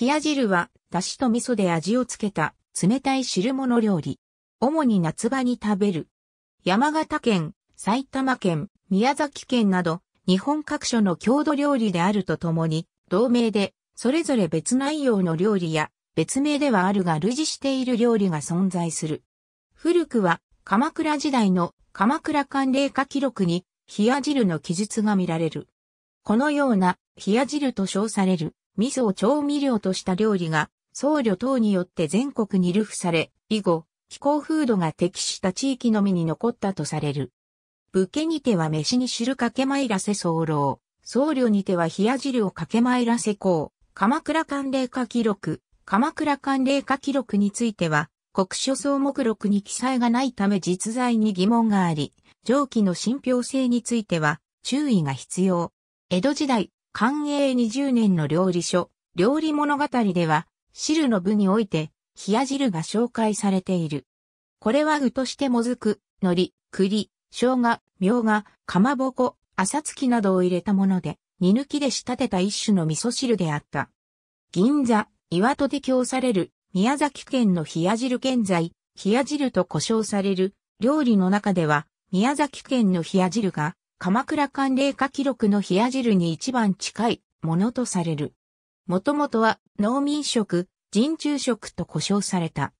冷や汁は、だしと味噌で味をつけた、冷たい汁物料理。主に夏場に食べる。山形県、埼玉県、宮崎県など、日本各所の郷土料理であるとともに、同名で、それぞれ別内容の料理や、別名ではあるが類似している料理が存在する。古くは、鎌倉時代の鎌倉寒冷化記録に、冷や汁の記述が見られる。このような冷や汁と称される味噌を調味料とした料理が、僧侶等によって全国に流布され、以後、気候風土が適した地域のみに残ったとされる。武家にては飯に汁かけまいらせ候、僧侶にては冷や汁をかけまいらせ香、鎌倉関冷化記録、鎌倉関冷化記録については、国書総目録に記載がないため実在に疑問があり、上記の信憑性については注意が必要。江戸時代、寛永20年の料理書、料理物語では、汁の部において、冷や汁が紹介されている。これは具としてもずく、海苔、栗、生姜、みょうが、かまぼこ、朝月などを入れたもので、煮抜きで仕立てた一種の味噌汁であった。銀座、岩戸で供される、宮崎県の冷や汁現在、冷や汁と呼称される、料理の中では、宮崎県の冷や汁が、鎌倉寒冷化記録の冷や汁に一番近いものとされる。もともとは農民食、人中食と呼称された。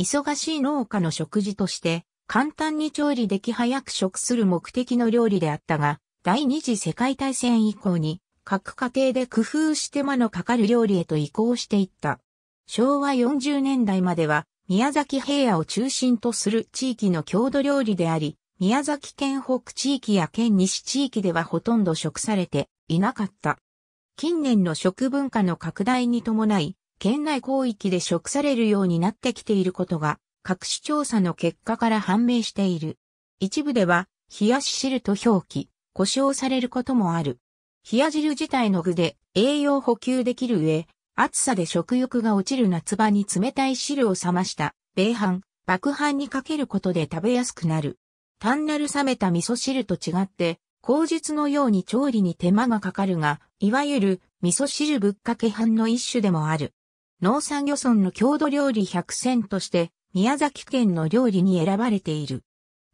忙しい農家の食事として、簡単に調理でき早く食する目的の料理であったが、第二次世界大戦以降に、各家庭で工夫して間のかかる料理へと移行していった。昭和40年代までは、宮崎平野を中心とする地域の郷土料理であり、宮崎県北地域や県西地域ではほとんど食されていなかった。近年の食文化の拡大に伴い、県内広域で食されるようになってきていることが、各種調査の結果から判明している。一部では、冷やし汁と表記、故障されることもある。冷や汁自体の具で栄養補給できる上、暑さで食欲が落ちる夏場に冷たい汁を冷ました、米飯、爆飯にかけることで食べやすくなる。単なる冷めた味噌汁と違って、口述のように調理に手間がかかるが、いわゆる味噌汁ぶっかけ飯の一種でもある。農産漁村の郷土料理100選として、宮崎県の料理に選ばれている。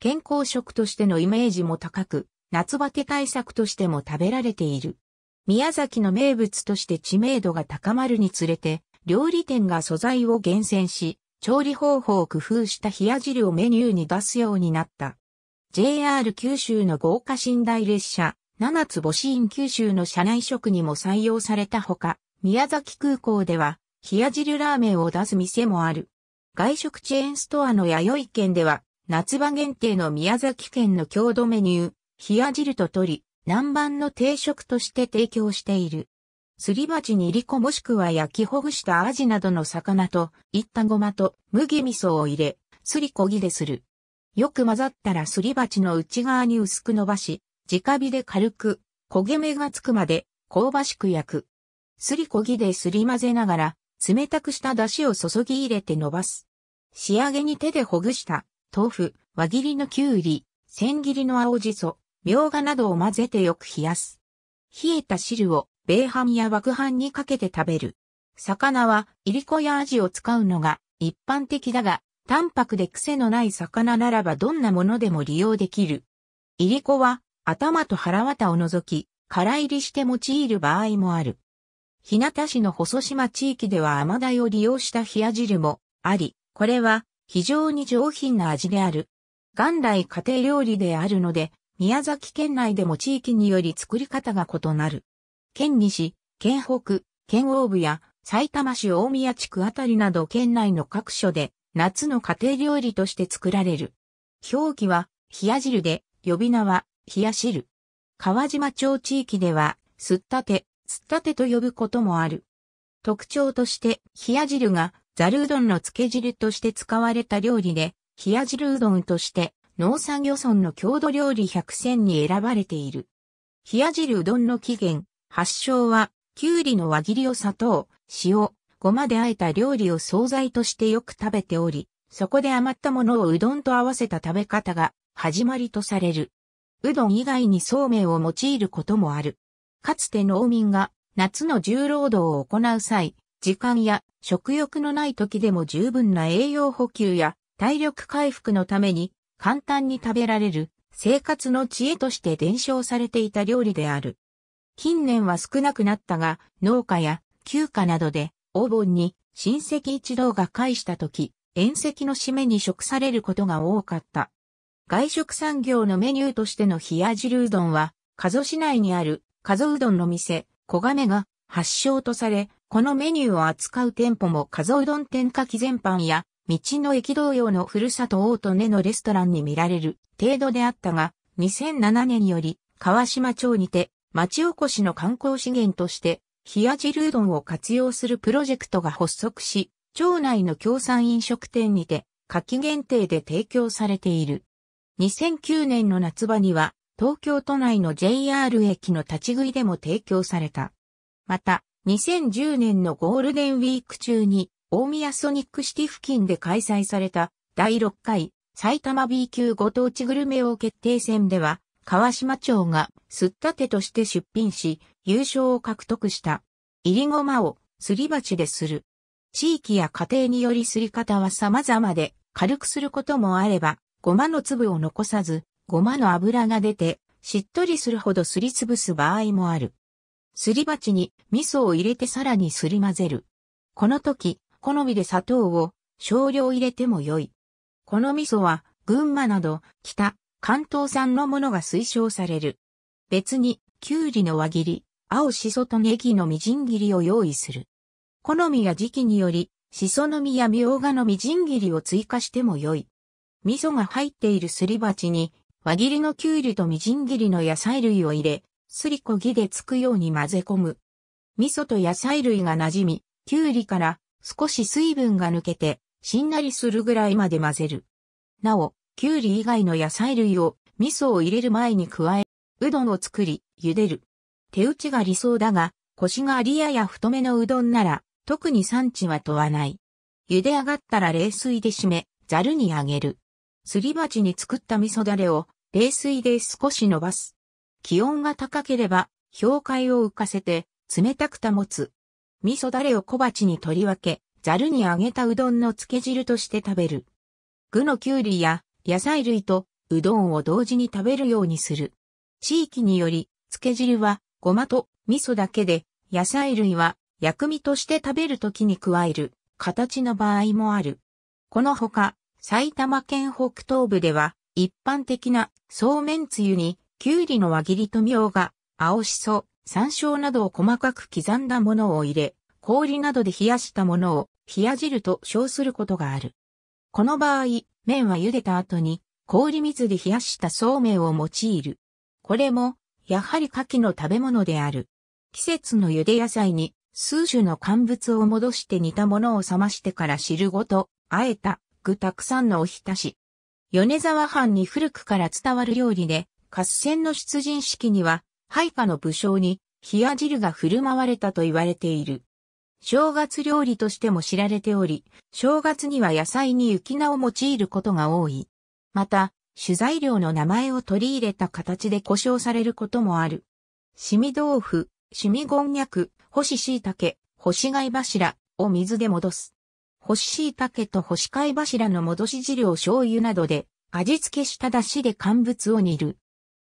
健康食としてのイメージも高く、夏バテ対策としても食べられている。宮崎の名物として知名度が高まるにつれて、料理店が素材を厳選し、調理方法を工夫した冷や汁をメニューに出すようになった。JR 九州の豪華寝台列車、七つ星院九州の車内食にも採用されたほか、宮崎空港では、冷や汁ラーメンを出す店もある。外食チェーンストアの弥生県では、夏場限定の宮崎県の郷土メニュー、冷や汁と鶏、南蛮の定食として提供している。すり鉢にりこもしくは焼きほぐしたアジなどの魚と、いったごまと麦味噌を入れ、すりこぎでする。よく混ざったらすり鉢の内側に薄く伸ばし、直火で軽く焦げ目がつくまで香ばしく焼く。すりこぎですり混ぜながら、冷たくした出汁を注ぎ入れて伸ばす。仕上げに手でほぐした豆腐、輪切りのきゅうり、千切りの青じそ、みょうがなどを混ぜてよく冷やす。冷えた汁を米飯や麦飯にかけて食べる。魚は、いりこや味を使うのが一般的だが、淡白で癖のない魚ならばどんなものでも利用できる。いりこは頭と腹綿を除き、空入りして用いる場合もある。日向市の細島地域では甘鯛を利用した冷や汁もあり、これは非常に上品な味である。元来家庭料理であるので、宮崎県内でも地域により作り方が異なる。県西、県北、県央部や埼玉市大宮地区あたりなど県内の各所で夏の家庭料理として作られる。表記は、冷や汁で、呼び名は、冷や汁。川島町地域では、すったて、すったてと呼ぶこともある。特徴として、冷や汁が、ざるうどんの漬け汁として使われた料理で、冷や汁うどんとして、農産漁村の郷土料理100選に選ばれている。冷や汁うどんの起源、発祥は、きゅうりの輪切りを砂糖、塩、ごまで和えた料理を惣菜としてよく食べており、そこで余ったものをうどんと合わせた食べ方が始まりとされる。うどん以外にそうめんを用いることもある。かつて農民が夏の重労働を行う際、時間や食欲のない時でも十分な栄養補給や体力回復のために簡単に食べられる生活の知恵として伝承されていた料理である。近年は少なくなったが農家や休暇などで王盆に親戚一同が会した時、宴席の締めに食されることが多かった。外食産業のメニューとしての冷や汁うどんは、加須市内にある加須うどんの店、小亀が発祥とされ、このメニューを扱う店舗も加須うどん天下記全般や、道の駅同様のふるさと大戸根のレストランに見られる程度であったが、2007年より、川島町にて、町おこしの観光資源として、冷や汁うどんを活用するプロジェクトが発足し、町内の協賛飲食店にて、夏季限定で提供されている。2009年の夏場には、東京都内の JR 駅の立ち食いでも提供された。また、2010年のゴールデンウィーク中に、大宮ソニックシティ付近で開催された第6回埼玉 B 級ご当地グルメ王決定戦では、川島町がすったてとして出品し、優勝を獲得した。入りごまをすり鉢でする。地域や家庭によりすり方は様々で、軽くすることもあれば、ごまの粒を残さず、ごまの油が出て、しっとりするほどすりつぶす場合もある。すり鉢に味噌を入れてさらにすり混ぜる。この時、好みで砂糖を少量入れても良い。この味噌は群馬など北、関東産のものが推奨される。別に、きゅうりの輪切り、青しそとネギのみじん切りを用意する。好みや時期により、しその実やみょうがのみじん切りを追加しても良い。味噌が入っているすり鉢に、輪切りのきゅうりとみじん切りの野菜類を入れ、すりこぎでつくように混ぜ込む。味噌と野菜類が馴染み、きゅうりから少し水分が抜けて、しんなりするぐらいまで混ぜる。なお、きゅうり以外の野菜類を味噌を入れる前に加え、うどんを作り、茹でる。手打ちが理想だが、腰がありやや太めのうどんなら、特に産地は問わない。茹で上がったら冷水で締め、ざるにあげる。すり鉢に作った味噌だれを冷水で少し伸ばす。気温が高ければ、氷塊を浮かせて冷たく保つ。味噌だれを小鉢に取り分け、ざるに揚げたうどんの漬け汁として食べる。具のきゅうりや野菜類とうどんを同時に食べるようにする。地域により、漬け汁はごまと味噌だけで、野菜類は薬味として食べるときに加える形の場合もある。このほか、埼玉県北東部では、一般的なそうめんつゆに、きゅうりの輪切りとみょうが、青しそ、山椒などを細かく刻んだものを入れ、氷などで冷やしたものを、冷や汁と称することがある。この場合、麺は茹でた後に、氷水で冷やしたそうめんを用いる。これも、やはり牡蠣の食べ物である。季節の茹で野菜に数種の乾物を戻して煮たものを冷ましてから汁ごと、あえた具たくさんのおひたし。米沢藩に古くから伝わる料理で、合戦の出陣式には、配下の武将に冷や汁が振る舞われたと言われている。正月料理としても知られており、正月には野菜に雪菜を用いることが多い。また、主材料の名前を取り入れた形で呼称されることもある。しみ豆腐、しみこんにゃく、干し椎茸、干し貝柱を水で戻す。干し椎茸と干し貝柱の戻し汁を醤油などで味付けした出汁で乾物を煮る。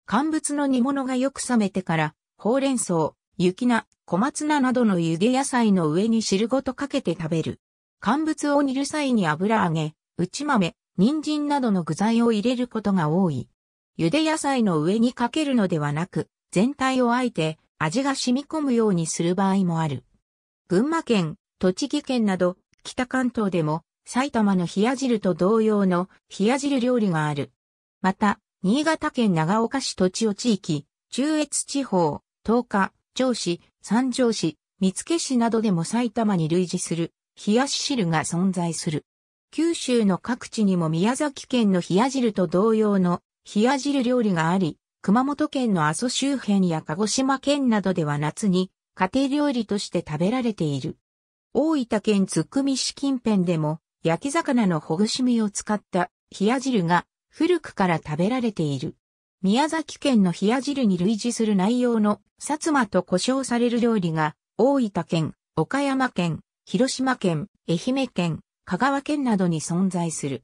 乾物の煮物がよく冷めてから、ほうれん草、雪菜、小松菜などの茹で野菜の上に汁ごとかけて食べる。乾物を煮る際に油揚げ、内豆、人参などの具材を入れることが多い。茹で野菜の上にかけるのではなく、全体をあえて味が染み込むようにする場合もある。群馬県、栃木県など北関東でも埼玉の冷や汁と同様の冷や汁料理がある。また、新潟県長岡市土地を地域、中越地方、東海、城市、三条市、三付市などでも埼玉に類似する冷やし汁が存在する。九州の各地にも宮崎県の冷や汁と同様の冷や汁料理があり、熊本県の阿蘇周辺や鹿児島県などでは夏に家庭料理として食べられている。大分県津久見市近辺でも焼き魚のほぐし身を使った冷や汁が古くから食べられている。宮崎県の冷や汁に類似する内容の薩摩と呼称される料理が大分県、岡山県、広島県、愛媛県、香川県などに存在する。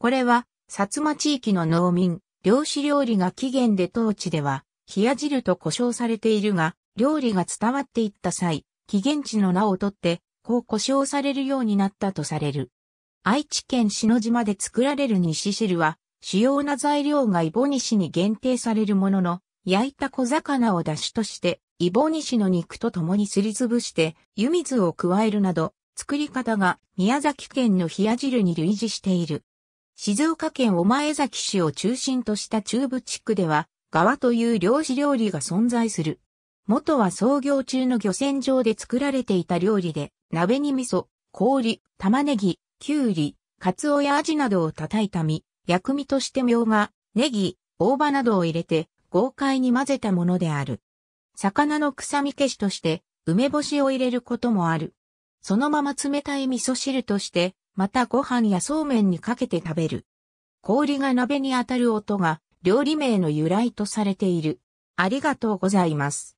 これは、薩摩地域の農民、漁師料理が起源で当地では、冷や汁と呼称されているが、料理が伝わっていった際、起源地の名を取って、こう呼称されるようになったとされる。愛知県篠島で作られる西汁は、主要な材料がイボニシに限定されるものの、焼いた小魚を出汁として、イボニシの肉と共にすりつぶして、湯水を加えるなど、作り方が宮崎県の冷や汁に類似している。静岡県お前崎市を中心とした中部地区では、川という漁師料理が存在する。元は創業中の漁船場で作られていた料理で、鍋に味噌、氷、玉ねぎ、きゅうり、カツオやアジなどを叩いたみ、薬味としてみょうが、ネギ、大葉などを入れて、豪快に混ぜたものである。魚の臭み消しとして、梅干しを入れることもある。そのまま冷たい味噌汁として、またご飯やそうめんにかけて食べる。氷が鍋に当たる音が料理名の由来とされている。ありがとうございます。